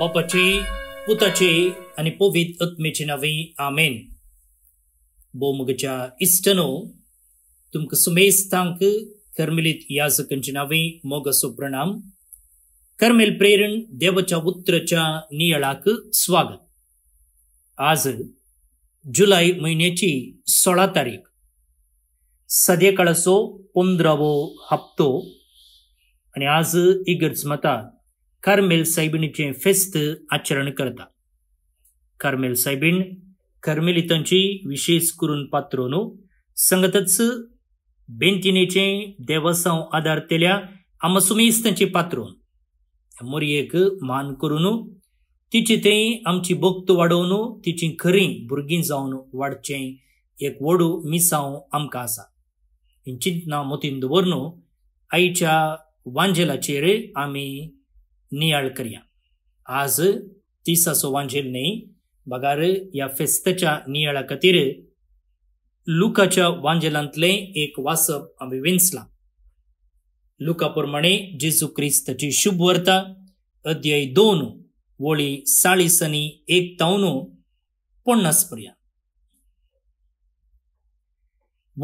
बापाची पुताची आणि पोवीत आत्मेची नावे आमेन बोमगच्या इष्टनो तुमक सुमेस्तांक कर्मिलित याजकांची नावे मोग सुप्रणाम कर्मेल प्रेरण देवाच्या पुत्रच्या नियळाक स्वागत आज जुलै महिन्याची सोळा तारीख सदेकाळाचो पंधरावो हप्तो आणि आज इगर्ज मता कार्मेल सायबिणीचे फेस्त आचरण करता कार्मेल सायबीण कर्मेलितांची विशेष करून पात्र न्हू संगतच बेंतिनेचे देवसांव केल्या आमसुमेस्तांचे पात्र मोरयेक मान करून तिची ते आमची भक्त वाडोवन तिची खरी भुरगीं जावन वाढचे एक वडू मिसांव आमकां आसा ही चिंतना मतीन दवर आईच्या वांजेलाचेर आमी नियाळकरया आज तिसा सोवांजेल न्ही बघार या फेस्तच्या नियाळा खातीर लुकाच्या वांजेलांतले एक वासप आम्ही विंचला लुका प्रमाणे जेजू क्रिस्तची शुभ वर्ता अध्याय दोन वळी चाळीस आणि एक तावनो पन्नास पर्या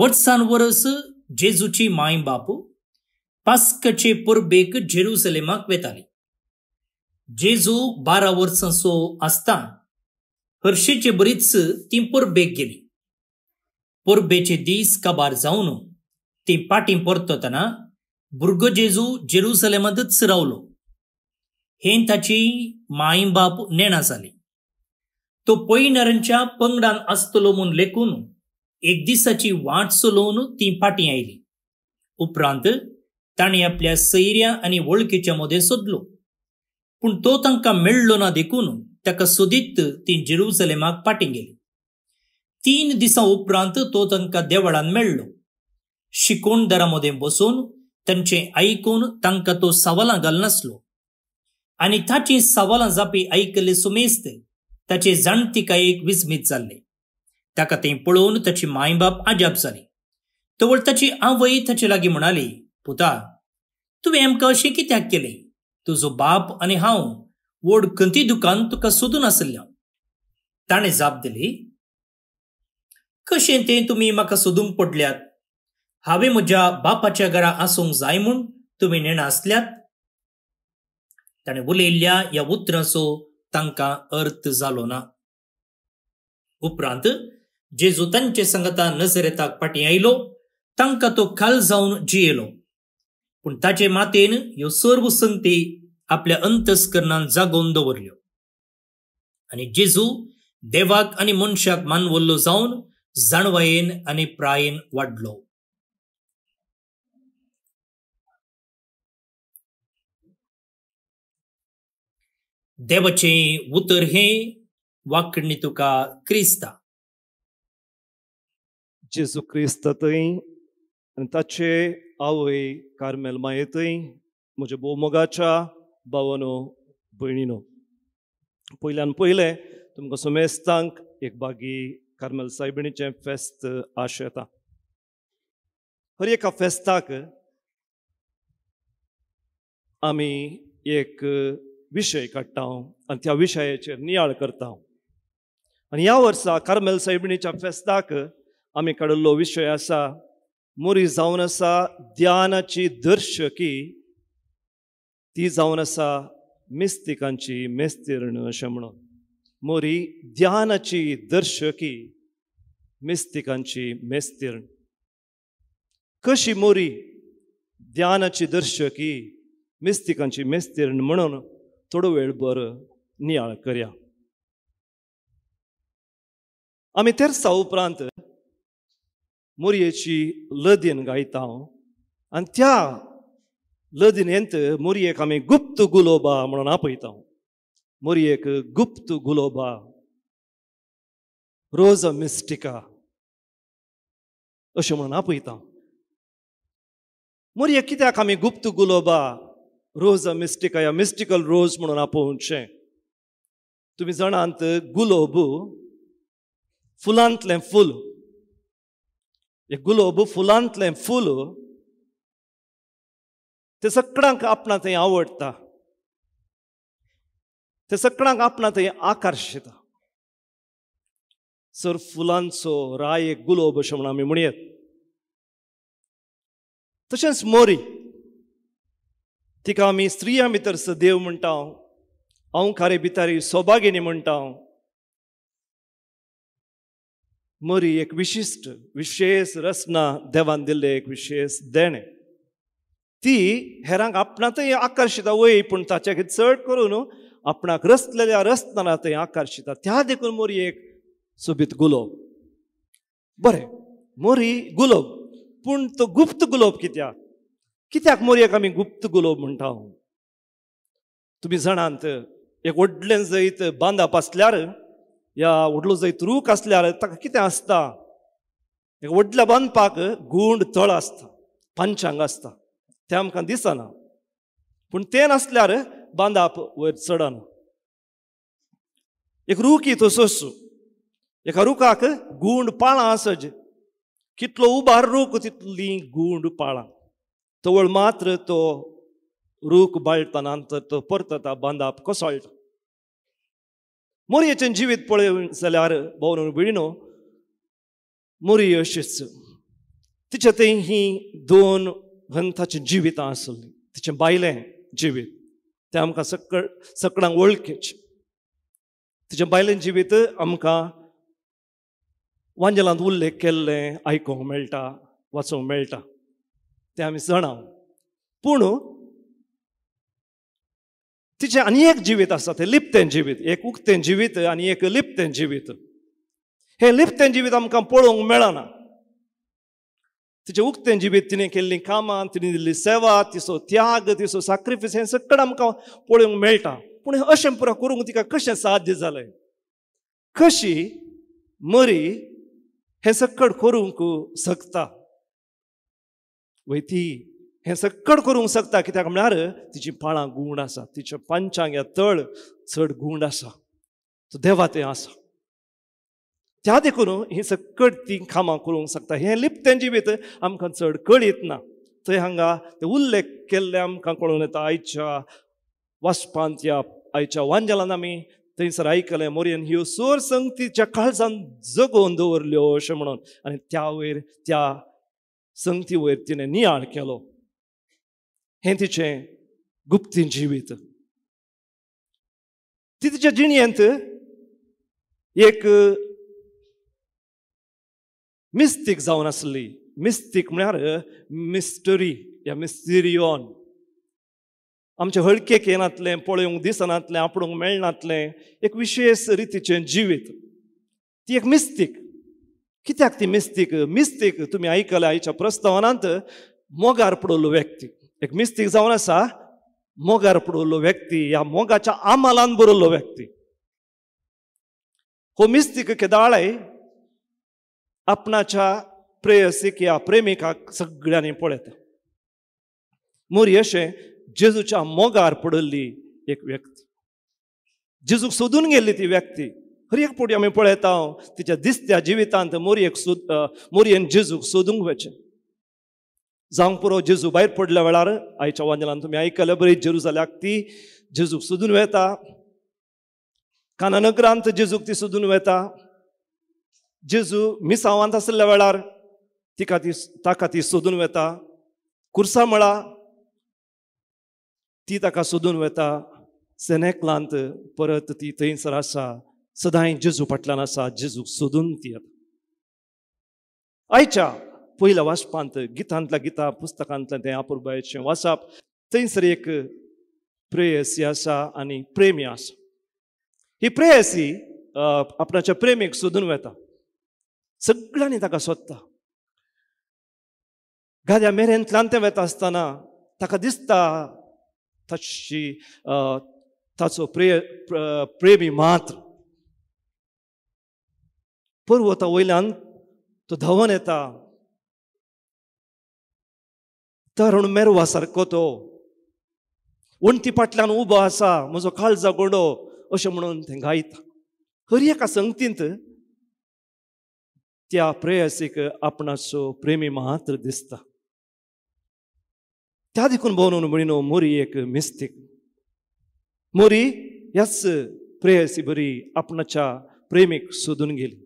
वर्सान वर्स जेजूची माय बापू पास्कचे पुरबेक जेरुसलेमाक वेताली जेजू बारा वर्सां सो आसतना बरीच ती परबेक गेली परबेचे दीस काबार जावन ती पाटी परततना भुरगो जेजू जेरुसलेमांतच रावलो हे ताची बाप नेणा जाली तो पयणाऱ्यांच्या पंगडान आसतलो म्हणून लेखून एक दिसाची वाट चलोवन ती पाटी आयली उपरांत ताणें आपल्या सैर्या आनी वळखीच्या मदें सोदलो पूण तो तांकां मेळ्ळो ना देखून ताका सोदीत ती जेरुसलेमाक पाटींग गेली तीन दिसां उपरांत तो तांकां देवळान मेळ्ळो शिकोण मदें बसून तांचें आयकून तांकां तो सावलां घालनासलो आनी ताचीं सावलां जापी आयकल्ले सुमेस्त ताचे जाणटिकायेक विस्मीत जाल्ले ताका ते पळोवन ताची मायबाप आजाप जाली तवळ ताची आवय ताचे लागीं म्हणाली पुता तुवें आमकां अशें कित्याक केलें तुजो बाप आणि हा व्हड खंती दुकान तुका सोदून आसल्या ताणें जाप दिली कशें तें तुमी म्हाका सोदूंक पडल्यात हांवें म्हज्या बापाच्या घरा आसूंक जाय म्हूण तुमी आसल्यात ताणें उलयल्ल्या ह्या उतराचो तांकां अर्थ जालो ना उपरांत जेजू तांचे संगता नजरेताक फाटीं आयलो तांकां तो काल जावन जियेलो पण ताचे मातेन ह्यो सर्व संगती आपल्या अंतस्करणान जागोवन दवरल्यो आणि जेजू देवाक आणि मनशाक मानवल्लो जाऊन जाणवायेन आणि प्रायेन वाढलो देवाचें उतर हें वाकडणी तुका क्रिस्ता जेजू क्रिस्त थंय ताचे आवय कार्मेल मायेंतय म्हज्या बोमोगाच्या भावनो भयणीनो पयल्यान पयलें तुमकां सुमेस्तांक एक बागी कार्मेल सायबिणीचें फेस्त आश हर एका फेस्ताक आमी एक विशय काडटा आनी त्या विशयाचेर नियाळ करता आनी ह्या वर्सा कार्मेल सायबिणीच्या फेस्ताक आमी काडिल्लो विशय आसा मोरी जाऊन आसा ध्यानाची दर्शकी ती जाऊन आसा मिस्तिकांची मेस्तीर्ण अशें म्हणून मोरी ध्यानाची दर्शकी मिस्तिकांची मेस्तीर्ण कशी मोरी ध्यानाची दर्शकी मिस्तिकांची मेस्तीर्ण म्हणून थोडो वेळ बरो नियाळ करया आम्ही तेरसा उपरांत मोरयेची लदीन गायता हांव आनी त्या लदिनेंत मोरयेक आमी गुप्त गुलोबा म्हणून आपयता हांव गुप्त गुलोबा रोज मिस्टिका अशें म्हणून आपयता मुरयेक कित्याक आमी गुप्त गुलोबा रोज मिस्टिका या मिस्टिकल रोज म्हणून आपोवचें तुमी जाणांत गुलोब फुलांतलें फूल हे गुलाब फुलांतले फूल ते सगळ्यांक आपणा थंय आवडटा ते सगळ्यांक आपणा थंय आकर्षित सर फुलांचो राय एक गुलाब अशें म्हणून आमी म्हणयात तशेंच मोरी तिका आमी स्त्रिया भितर सदेव म्हणटा हांव खारे भितारी सोबागिनी म्हणटा मोरी एक विशिष्ट विशेष रचना देवान दिल्ले एक विशेष देणे ती हेरांक आपणातय आकर्षिता वय पूण ताच्या चड करून आपणाक रचलेल्या रचनाला थंय आकर्षिता त्या देखून मोरी एक सोबीत गुलोब बरें मोरी गुलोब पूण तो गुप्त गुलोब कित्याक कित्याक मोरयेक आमी गुप्त गुलोब म्हणटा हांव हो? तुमी जाणांत एक व्हडलें जैत बांदाप आसल्यार या व्हडलो जैत रूख आसल्यार ताका कितें आसता एका व्हडल्या बांदपाक गूंड तळ आसता पंचांग आसता तें आमकां दिसना पूण तें नासल्यार बांदाप वयर चडना एक रूख ही तसोच एका रुखाक गूंड पाळां सज कितलो उबार रूख तितली गूंड पाळां तवळ मात्र तो रूख बाळटना तर तो परतता बांदाप कोसळटा जीवित पळय जाल्यार ಭವನ विणो मुरी अशीच तिच्या ते ही दोन ग्रंथाची जिवितां आसली तिचे बायले जिवीत ते आमकां सकळ सकळांक वळखेचे तिच्या बायलेन जिवीत आमकां वांजलांत उल्लेख केल्लें आयकूंक मेळटा वाचूंक मेळटा ते आमी जाणा पूण तिचे अनेक एक जिवीत आसा तें लिप्तेन जिवीत एक उक्तेन जिवीत आणि एक लिप्तेन जिवीत हे लिप्तेन जिवीत आमकां पळोवंक मेळना तिचे उक्तें जिवीत तिणें केल्लीं कामां तिणें दिल्ली सेवा तिचो त्याग तिचो सॅक्रिफीस हें सगळें आमकां पळोवंक मेळटा पूण हें अशें पुरो करूंक तिका कशें साध्य जालें कशी मरी हें सक्कड करूंक शकता वय ती हें सक्कड करूंक शकता कित्याक म्हळ्यार तिची पाळां गूण आसा तिच्या पांचांक या तळ चड गूण आसा तो देवा तें आसा त्या देखून ही सक्कड ती कामां करूंक शकता हें लिप्त तेंचे भितर आमकां चड कळीत ना थंय हांगा ते उल्लेख केल्ले आमकां कळून येता आयच्या वाचपांत या आयच्या वांजलान आमी थंयसर आयकलें मोरयेन ह्यो सोर संगतीच्या काळजान जगोवन दवरल्यो अशें म्हणून आनी त्या वयर त्या संगती वयर तिणें नियाळ केलो हें तिचें गुप्ती जीवित ती तिच्या जिणयेंत एक मिस्तीक जावन आसली मिस्तीक म्हळ्यार मिस्टरी या mistik आमचे हळके केनातले पळयूंक दिसनातले आपणूंक मेळनातले एक विशेष रितीचे जिवीत ती एक मिस्तीक कित्याक ती मिस्तीक मिस्तीक तुमी आयकल्या आयच्या प्रस्तावनांत मोगार पडलो व्यक्तीक एक मिस्तीक जावन आसा मोगार पडिल्लो व्यक्ती ह्या मोगाच्या आमालान बरल्लो व्यक्ती हो मिस्तीक केदाळय आपणाच्या प्रेयसीक या प्रेमिकाक सगळ्यांनी पळयता मोरी अशें जेजूच्या मोगार पडल्ली एक व्यक्ती जेजूक सोदून गेल्ली ती व्यक्ती हर एक आम्ही आमी पळयता तिच्या दिसत्या जिवितांत मोरयेक सोद मोरयेन जेजूक सोदूंक वचें जावंक पुरो जेजू भायर पडल्या वेळार आयच्या वांजलान तुमी आयकले बरी जेरुजाल्याक ती जेजूक सोदून वेता काननग्रांत जेजूक ती सोदून वेता जेजू मिसावांत आसल्या वेळार तिका ती ताका ती सोदून वेता कुर्सा मळा ती ताका सोदून वेता सेनेकलांत परत ती थंयसर आसा सदांय जेजू फाटल्यान आसा जेजूक सोदून ती आयच्या पहिला वाचपांत गीतांतला गीता पुस्तकांतलं ते आपुरबायेचें वाचप थंयसर एक प्रेयसी आसा आनी प्रेमी आसा ही प्रेयसी आपणाच्या प्रेमीक सोदून वेता सगळ्यांनी ताका सोदता गाद्या मेरेंतल्यान तें वेता आसतना ताका दिसता ताची ताचो प्रेय प्रेमी मात्र पर्वता वयल्यान तो धवन येता तरुण मेरवा सारको तो वण्टी पाटल्यान उबो आसा म्हजो काळजा गोंडो अशें म्हणून थंय गायता हर एका संगतींत त्या प्रेयसीक आपणाचो प्रेमी मात्र दिसता त्या देखून म्हणी न्हू मोरी एक मिस्तीक मोरी ह्याच प्रेयसी बरी आपणाच्या प्रेमीक सोदून गेली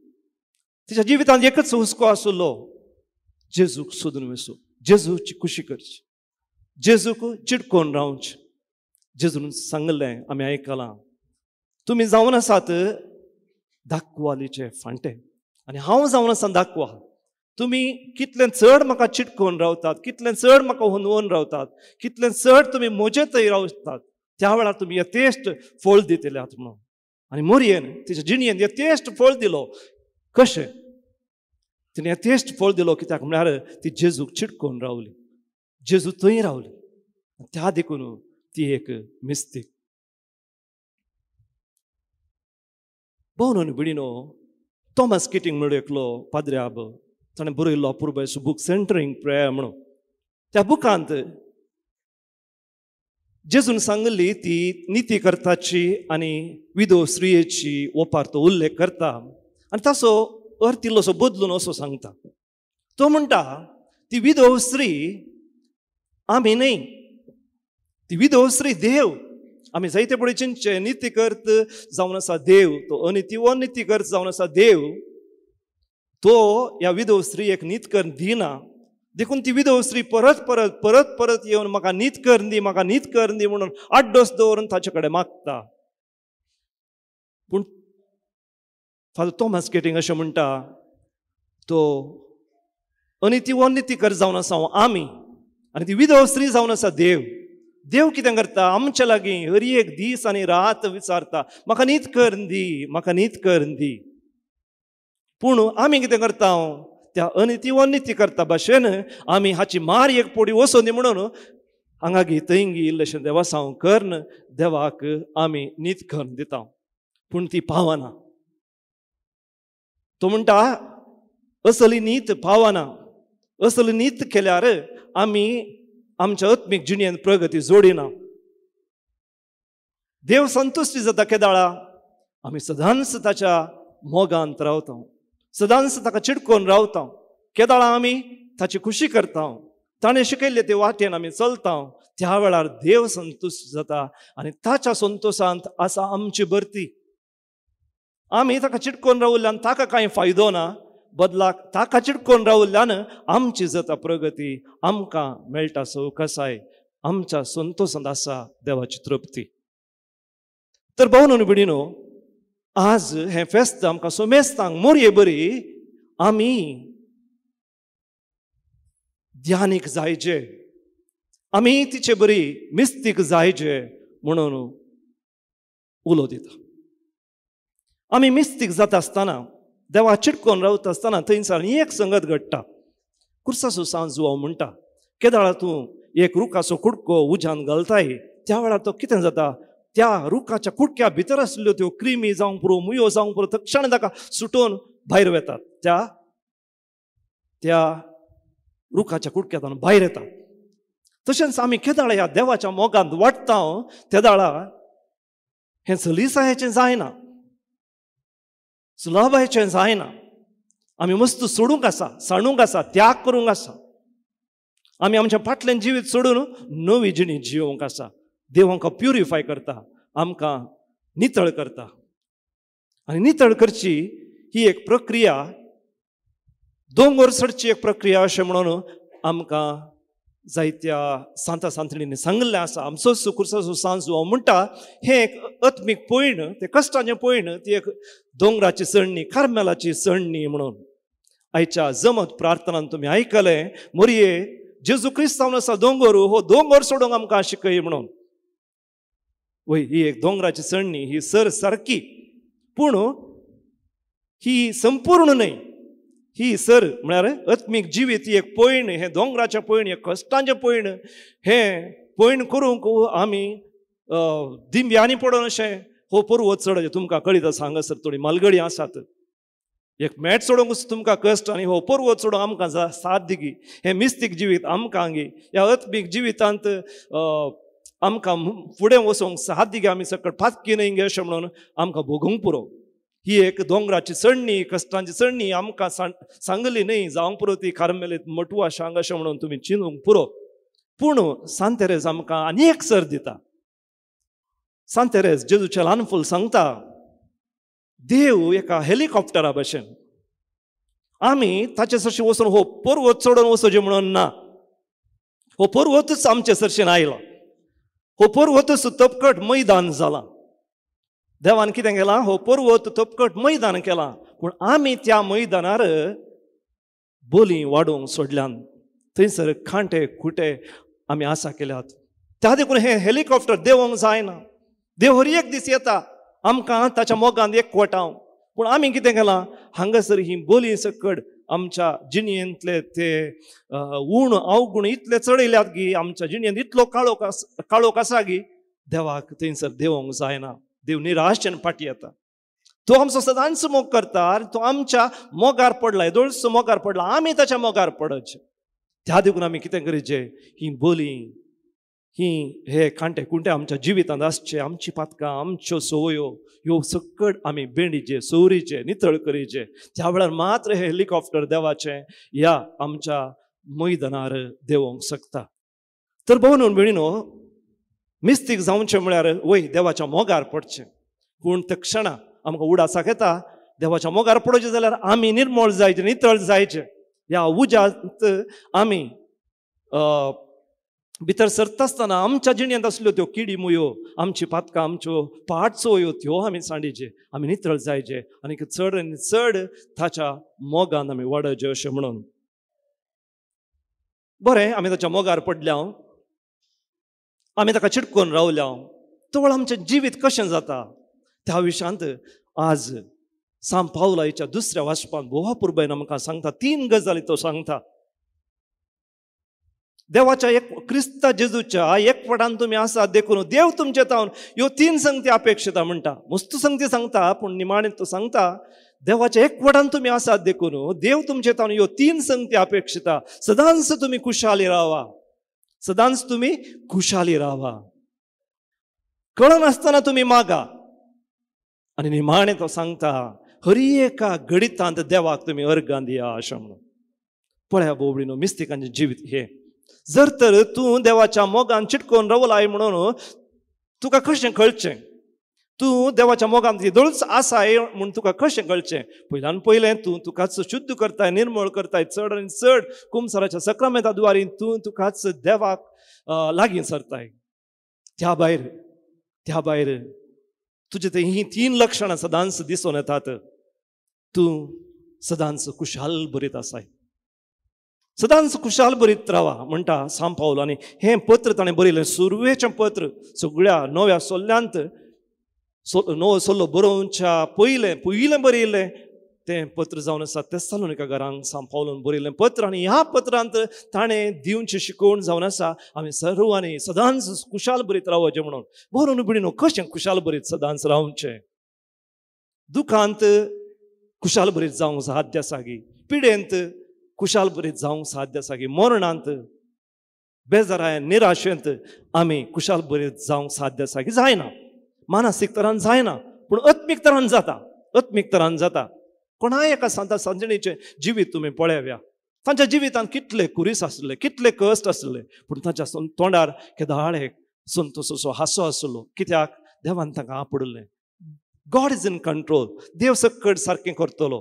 तिच्या जिवितांत एकच हुस्को आसलो जेजूक सोदून वेसूक जेजूची कुशी करची जेजूक चिटकोन रावच जेजून सांगले आम्ही आयकलां तुम्ही जावन आसात दाखवालीचे फांटे आणि हांव जावन आसा दाखवा तुमी कितले चड म्हाका चिटकोन रावतात कितले चड म्हाका हुनवून रावतात कितले चड तुम्ही मोजे थंय रावतात त्या वेळार तुमी टेस्ट फळ दितले आहात म्हणून आनी मोरयेन तिच्या जिणयेन यथेष्ट फोळ दिलो कशें तिने तेस्ट फळ दिलो कित्याक म्हणल्यार ती जेजूक चिटकोवन रावली जेजू थंय रावली त्या देखून ती एक मिस्तीक भोवन बिडिनो थॉमस किटींग म्हणून एकलो पाद्र्याब ताणें बरयल्लो अपुर्बय बूक सेंटरींग प्रेयर म्हणून त्या बुकांत जेजून सांगली ती निती करताची आनी विदो स्त्रियेची ओपार तो उल्लेख करता आनी तसो अर्थ असो बदलून असो सांगता तो म्हणटा ती विधव स्त्री आमी न्हय ती विधव स्त्री देव आमी जायते पडेचे नित्य करत जावन आसा देव तो अनिती करत जावन आसा देव तो ह्या विधव एक नीत कर दिना देखून ती विधव स्त्री परत परत परत परत येऊन म्हाका नीत करंदी दी म्हाका नीत कर दी म्हणून आड्डोस दवरून ताचे कडेन मागता पूण फाल्यां तो मास्केटींग अशें म्हणटा तो अनिती अनितीकर जावन आसा आमी आनी ती विधव स्त्री जावन आसा देव देव कितें करता आमच्या लागीं हर एक दीस आनी रात विचारता म्हाका न्हीद कर दी म्हाका न्हीद कर दी पूण आमी कितें करता हो? त्या अनिती अनिती करता भाशेन आमी हाची मार एक पोडी वसो दी म्हणून हांगा गी थंय गी अशें देवा करन देवाक आमी न्हीद करून दिता हो. पूण ती पावना तो म्हणटा असलिनीत पावना नीत केल्यार आमी आमच्या आत्मिक जिणेंत प्रगती जोडिना देव संतुश्टी जाता केदाळा आमी सदांच ताच्या मोगांत रावता सदांच ताका चिडकोन रावता केदाळा आमी ताची खुशी करता ताणें शिकयल्ले ते वाटेन आमी चलता त्या वेळार देव संतुश्ट जाता आनी ताच्या संतोशांत आसा आमची भरती आमी ताका चिटकोन रावल्ल्यान ताका कांय फायदो ना बदलाक ताका चिटकोन रावल्ल्यान आमची जाता प्रगती आमकां मेळटा कसाय आमच्या संतोशांत आसा देवाची तृप्ती तर भोवन न्हू आज हें फेस्त आमकां सोमेस्तांक मोरये बरी आमी ध्यानीक जायचे आमी तिचे बरी मिस्तीक जायचे म्हणून उलो दिता आमी मिस्तीक जाता आसतना देवा चिटकोन रावता आसतना थंयसर एक संगत घडटा कुर्सासो सांज जुवो म्हणटा केदाळा तूं एक रुखाचो कुडको उज्यान घालताय त्या वेळार तो कितें जाता त्या रुखाच्या कुडक्या भितर आसल्यो त्यो क्रिमी जावं पुरो मुयो जावं पुरो तक्षण ताका सुटोवन भायर वेतात त्या त्या रुखाच्या कुडक्यातून भायर येतात तशेंच आमी केदाळ ह्या देवाच्या मोगांत वाडटा तेदाळा हो. हें सलिसायेचें जायना सुलभ हे जायना आमी मस्त सोडूंक आसा सांडूंक आसा त्याग करूंक आसा आमी आमच्या फाटल्यान जिवीत सोडून नवी जिणी जिवंक आसा देव आमकां प्युरिफाय करता आमकां नितळ करता आनी नितळ करची ही एक प्रक्रिया दोंगर सरची एक प्रक्रिया अशें म्हणून आमकां जायत्या सांता सांतणींनी सांगलें आसा आमचो सुकुरसाचो सांज जो म्हणटा हें एक अत्मीक पयण ते कश्टाचें पयण ती एक दोंगराची चडणी कार्मेलाची चडणी म्हणून आयच्या जमत प्रार्थनान तुमी आयकलें मोरये जेजू क्रिस्त जावन आसा दोंगर हो दोंगर सोडूंक आमकां शिकय म्हणून वय ही एक दोंगराची चडणी ही सर सारकी पूण ही संपूर्ण न्हय ही सर म्हणजे अत्मीक जिवीत एक पोईण हे दोंगराचें पोईण हे कष्टांचे पोईण हे पोईण करूंक आम्ही दिंब्यांनी पडून अशें हो पूर्व चड तुमकां कळीत आसा सर थोडी मालगडी आसात एक मेट सोडूंकच तुमकां कश्ट आनी हो पूर्व सोडूंक आमकां जा साथ हे मिस्तीक जिवीत आमकां हांगी ह्या अत्मीक जिवितांत आमकां फुडें वचोंक साध्य दिगी आमी सकट फातकी न्हय अशें म्हणून आमकां भोगूंक पुरो ही एक दोंगराची चढणी कश्टांची चढणी आमकां सांगली न्ही जावं पुरो ती कार्मेलीत मटुआ शांग अशें म्हणून तुमी चिनूंक पुरो पूण सांतेरेज आमकां आनी एक सर दिता सांतेरेज जेजूचें ल्हानफूल सांगता देव एका हेलिकॉप्टरा भशेन आमी ताचे सरशी वचून हो पर्वत चडून वचोचे म्हणून ना हो पर्वतूच आमचे सरशेन आयला हो पर्वतूच तपकट मैदान जालां देवान कितें केलां हो पर्वत तपकट मैदान केलां पूण आमी त्या मैदानार बोली वाडोवंक सोडल्यान थंयसर खांटे खुटे आमी आसा केल्यात त्या देखून हे हेलिकॉप्टर देंवोंक जायना देवरी एक दीस येता आमकां ताच्या मोगान एक पण पूण आमी कितें केलां हांगासर ही बोली सकड आमच्या जिणयेंतले ते उण अवगूण इतले चडयल्यात की आमच्या जिणयेंत इतलो काळोख आस काळोख आसा गी देवाक थंयसर देंवोंक जायना निराश जेन्ना फाटी येता तो आमचो सदांच मोग करता तो आमच्या मोगार पडला येदोळचो मोगार पडला आमी ताच्या मोगार पडचे त्या देखून आमी कितें करचें ही बोली ही हे खांटे कुंटे आमच्या जिवितांत आसचे आमची पातकां आमच्यो सवयो ह्यो सकट आमी बेंडीचे सोरीचे नितळ करीचे त्या वेळार मात्र हे हेलिकॉप्टर देवाचे ह्या आमच्या मैदानार देवोंक शकता तर भोवन भयणीनो मिस्तीक जावचें म्हळ्यार वय देवाच्या मोगार पडचें पूण ते क्षणां आमकां उडासाक येता देवाच्या मोगार पडोवचें जाल्यार आमी निर्मळ जायचे नितळ जायचे ह्या उज्यांत आमी भितर सरता आसतना आमच्या जिणेंत आसल्यो त्यो किडी मुयो आमची पातकां आमच्यो पाटचोयो त्यो आमी सांडीचे आमी नितळ जायचे आनी चड आनी चड ताच्या मोगान आमी वाडचे अशें म्हणून बरें आमी ताच्या मोगार पडल्या आम्ही ताका चिटकोन रावल्या तवळ आमचें जिवीत कशें जाता त्या विशांत आज साम पावलाईच्या दुसऱ्या वाचपान भोवा पुर्बेन आमकां सांगता तीन गजाली तो सांगता देवाच्या एक क्रिस्ता जेजूच्या एकवटान तुम्ही असा देखून देव तुमचे तावन ह्यो तीन संगती अपेक्षिता म्हणटा मस्त संगती सांगता पूण निमाणे तो सांगता देवाच्या एकवटान तुम्ही आसात देखून देव तुमचे तावन ह्यो तीन संगती अपेक्षिता सदांच तुम्ही खुशाली रावा सदांच तुम्ही खुशाली राहा कळ नसताना तुम्ही मागा आणि निमाणे तो सांगता हरी एका गडितांत देवाक तुम्ही अर्घ दिया अशें म्हणून पळ्या बोबडीनो मिस्तिकांचे जिवीत हे जर तर तूं देवाच्या मोगान चिटकोन रवलाय म्हणून तुका कशें कळचें तूं देवाच्या मोगान येदोळूच आसाय म्हूण तुका कशें कळचें पयल्यान पयलें तूं तुकाच शुद्ध करताय निर्मळ करताय चड आनी चड कुमसराच्या सक्रमेता दुवारी तूं तुकाच देवाक लागीं सरताय त्या भायर त्या भायर तुजे ते ही तीन लक्षणां सदांच दिसून येतात तूं सदांच खुशाल बरीत आसाय सदांच खुशाल बरीत रावा म्हणटा सांपावलो आनी हें पत्र ताणें बरयलें सुरवेचें पत्र सगळ्या नव्या सोल्ल्यांत सोलो नो सोल्लो बरोवच्या पयलें पयलें बरयलें तें पत्र जावन आसा तेस्तालोनिका घरांक सांपावलोन बरयलें पत्र आनी ह्या पत्रांत ताणें दिवची शिकोवण जावन आसा आमी सर्वांनी सदांच खुशाल बरीत रावचें म्हणून बरोवन बिणीनो कशें खुशाल बरीत सदांच रावचें दुखांत खुशाल बरीत जावंक साध्य सागी पिडेंत खुशाल बरीत जावंक साध्य सागी मरणांत बेजारायेन निराशेंत आमी खुशाल बरीत जावंक साध्य सागी जायना मानसीक तरान जायना पूण अत्मीक तरान जाता अत्मीक तरान जाता कोणाय एका सांता सांजणीचें जिवीत तुमी पळ्याव्या तांच्या जिवितांत कितले कुरीस आसले कितले कश्ट आसले पूण तांच्या तोंडार केदाळ एक संतोसोसो हांसो आसलो कित्याक देवान तांकां आपडलें गॉड इज इन कंट्रोल देव सकट सारकें करतलो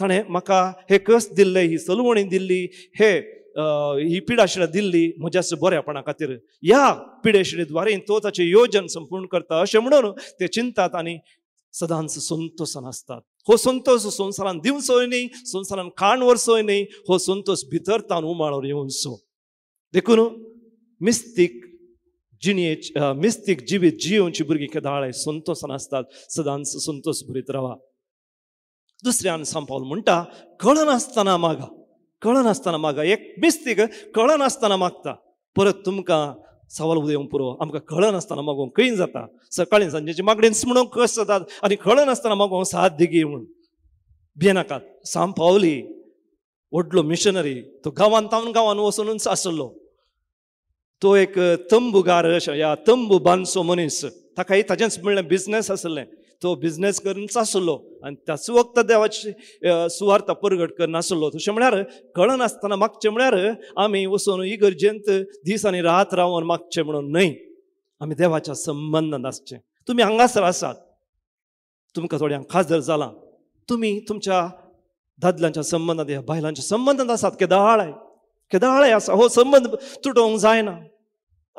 ताणें म्हाका हे कस दिल्ले ही सलवणी दिल्ली हे ही पिडा दिल्ली म्हज्या बऱ्यापणा खातीर ह्या पिडे द्वारे तो ताचें योजन संपूर्ण करता अशें म्हणून ते चिंतात आनी सदांच संतोषान आसतात हो संतोष संवसारान दिवचोय न्ही संसारान खाण वरचोय न्ही हो संतोष भितर तान उमाळोर सो देखून मिस्तीक जिणे मिस्तीक जिवीत जियोची भुरगीं केदाळे संतोषान आसतात सदांच संतोष भरीत रावा दुसऱ्यान सांपावल म्हणटा कळनासतना मागा कळनासतना मागा एक बेस्तीक कळनासतना मागता परत तुमकां सवाल उदेवंक पुरो आमकां कळनासतना मागोवंक खंय जाता सकाळी सांजेची मागणी म्हणून कस जातात आनी कळनासतना मागो साथ दिगी म्हूण भियेनाकात साम पावली व्हडलो मिशनरी तो गांवांत तावन गांवांत वचूनच आसलो तो एक तंबूगार अशें या तंबू बांदचो मनीस ताकाय ताचेंच म्हणलें बिझनेस आसलें तो बिझनेस करून चासलो आणि त्याच वक्त देवाची सुवार्थ परगट करून तो तशें म्हळ्यार कळनासतना मागचें म्हळ्यार आमी वचून ही दीस आनी रात रावन मागचें म्हणून न्हय आमी देवाच्या संबंध आसचें तुमी हांगासर आसात तुमकां थोड्यांक जर जालां तुमी तुमच्या दादल्यांच्या संबंधात या बायलांच्या संबंधात आसात केदा केदाळाय आसा हो संबंध तुटोवंक जायना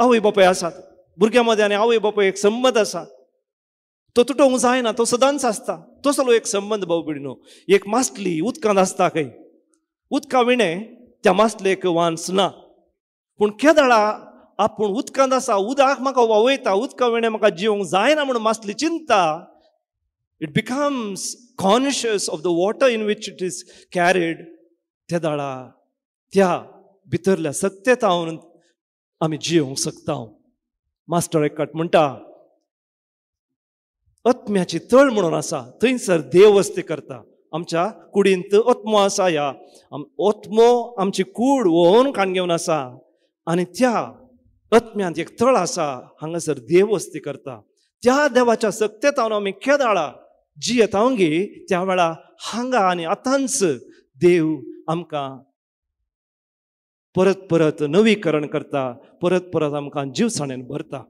आवय बापाय आसात भुरग्यां मदीं आनी आवय बापायक एक संबंध आसा तो तुटोंक जायना तो सदांच आसता तसलो एक संबंद भाऊ भिणो एक मास्तली उदकांत आसता खंय उदका विणें त्या मास्टलेक वांस ना पूण केदळा आपूण उदकांत आसा उदक म्हाका वावयता उदका विणें म्हाका जिवंक जायना म्हणून मासली चिंता it becomes conscious of the water in which it is carried त्या दळा त्या भितरल्या सत्यतावन आमी जिवंक शकता मास्टर एकट म्हणटा आत्म्याची तळ म्हणून आसा थंयसर देव वस्ती करता आमच्या कुडींत आत्मो आसा ह्या अत्मो आमची कूड ओन काण घेवन आसा आनी त्या अत्म्यांत एक तळ आसा हांगासर देव वस्ती करता त्या देवाच्या हांव आमी केदाळा जी येतावंगी त्या वेळा हांगा आनी आतांच देव आमकां परत परत नवीकरण करता परत परत आमकां जीवसाणेन भरता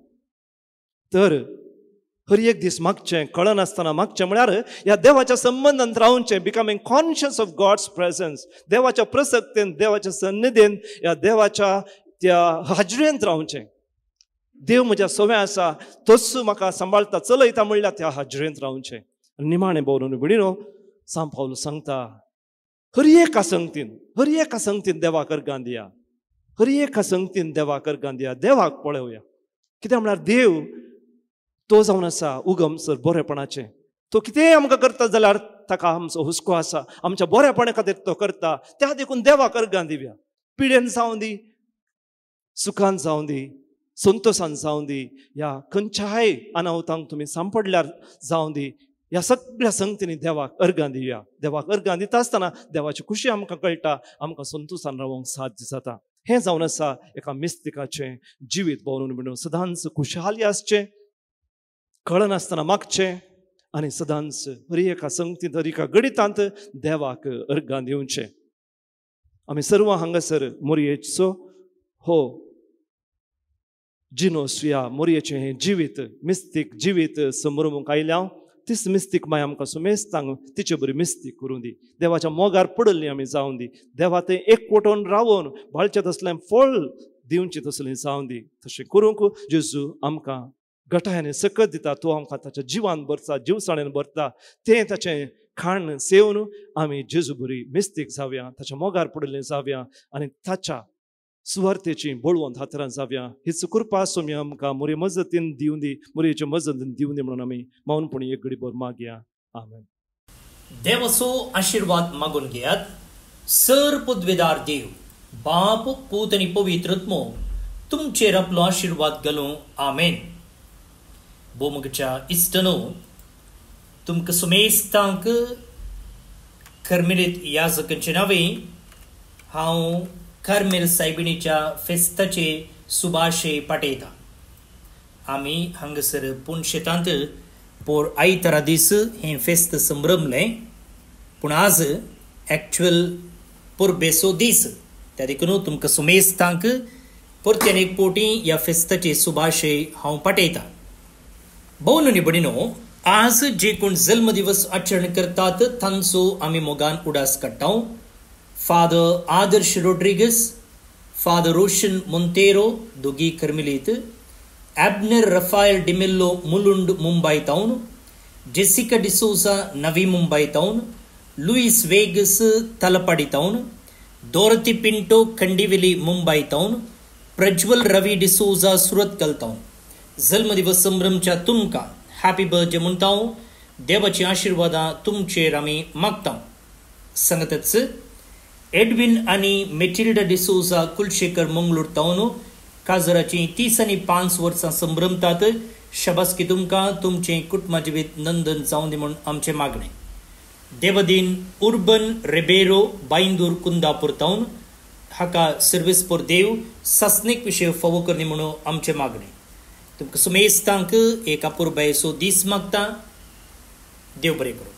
तर हर एक दीस मागचें कळनासतना मागचें म्हळ्यार ह्या देवाच्या संबंदांत रावचें becoming conscious of God's presence देवाच्या प्रसक्तेन देवाच्या सन्निधेन ह्या देवाच्या त्या हाजरेंत रावचें देव म्हज्या सोवे आसा तस म्हाका सांबाळता चलयता म्हणल्यार त्या हाजरेंत रावचें निमाणें भोरून भिडिनो सांग पावलो सांगता हर एक आसंगतीन हर एक आसंगतीन देवाकर गांदिया हर एक आसंगतीन देवाकर गांधिया देवाक पळोवया कित्याक म्हळ्यार देव तो जावन आसा उगम सर बोरेपणाचे तो कितेंय आमकां करता जाल्यार ताका आमचो हुस्को आसा आमच्या बऱ्यापणा खातीर तो करता त्या देखून देवाक अर्गां दिवया पिडेन जावं दी सुखान जावं दी संतोशान जावं दी ह्या खंयच्याय अनावतांक तुमी सांपडल्यार जावं दी ह्या सगळ्या संगतींनी देवाक अर्गां दिवया देवाक अर्गां दिता आसतना देवाची खुशी आमकां कळटा आमकां संतोशान रावंक साध्य जाता हें जावन आसा एका मिस्तिकाचें जिवीत भोंवडून बिणून सदांच खुशाली आसचें कळनासतना मागचे आणि आनी सदांच हरी एका संगती हरी गणितांत देवाक अर्गां दिवचें आम्ही सर्व हांगासर मोरयेचो हो जिनोस ह्या मोरयेचें हें जिवीत मिस्तीक जिवीत समरुमूंक आयल्या तीच मिस्तीक मागीर आमकां सुमेस्तांक तिचे बरी मिस्तीक करूं दी देवाच्या मोगार पडल्ली आमी जावं दी देवा थंय एकवटोन रावून बाळचें तसलें फळ दिवचें तसलें जावं दी तशें करूंक जेजू आमकां गटायाने सकत दिता तो आमकां ताच्या जिवान भरता जिवसाण्यान भरता तें ताचें खाण सेवन आमी जेजू मिस्तीक जावया ताच्या मोगार पडिल्लें जावया आनी ताच्या सुवार्थेची बळवन हातरान जावया हीच कृपा सोमी आमकां मोरे मजतीन दिवूं दी मोरयेचे मजतीन दिवूं दी म्हणून आमी मावनपणी एक घडीभर मागया आमेन देवसो आशीर्वाद मागून घेयात सर पदवेदार देव बाप पूत आनी पवित्र तुमचेर आपलो आशिर्वाद घालूं आमेन बोमगच्या इष्टनो तुमक सुमेस्तांक कर्मिलित या जकंचे हा हांव कार्मेल सायबिणीच्या फेस्ताचे सुभाशे पटेता आमी हंगसर पूण शेतांत पोर आयतारा दीस हें फेस्त संभ्रमलें पूण आज पोर बेसो दीस त्या देखून तुमक सुमेस्तांक परत्यान एक पोटी या फेस्ताचे सुभाशे हांव पटेता बौननी बडिनो आज जे कोण जन्म दिवस आचरण करतात तांचो आमी मोगान उडास काडटाव फादर आदर्श रोड्रिगस फादर रोशन मोंतेरो दोगी कर्मिलीत ॲबनेर रफायल डिमेल्लो मुलुंड मुंबई तावन जेसिका डिसोसा नवी मुंबई तावन लुईस वेगस तलपाडी तावन दोरती पिंटो खंडिविली मुंबई तावन प्रज्वल रवी डिसोजा सुरत कल जल्मदिवस संभ्रमच्या तुमका हॅपी बर्थडे म्हणताव देवाचे आशीर्वादा तुमचेर आम्ही मागता सांगतच एडविन आणि मेटिल्डा डिसोजा कुलशेखर मंगळूर तावन काजराची तीस आणि पाच वर्सां संभ्रमतात शबासकी तुमका तुमचे कुटुंबाजिवीत नंदन जावं दे म्हणून आमचे मागणे देवदीन उर्बन रेबेरो बाईंदूर कुंदापूर तावन हाका सर्वेस्पोर देव सासनेक विषय फावो करणे म्हणून आमचे मागणे तुमकां समेस्तांक एक पुरबाय सो दीस मागता देव बरें करूं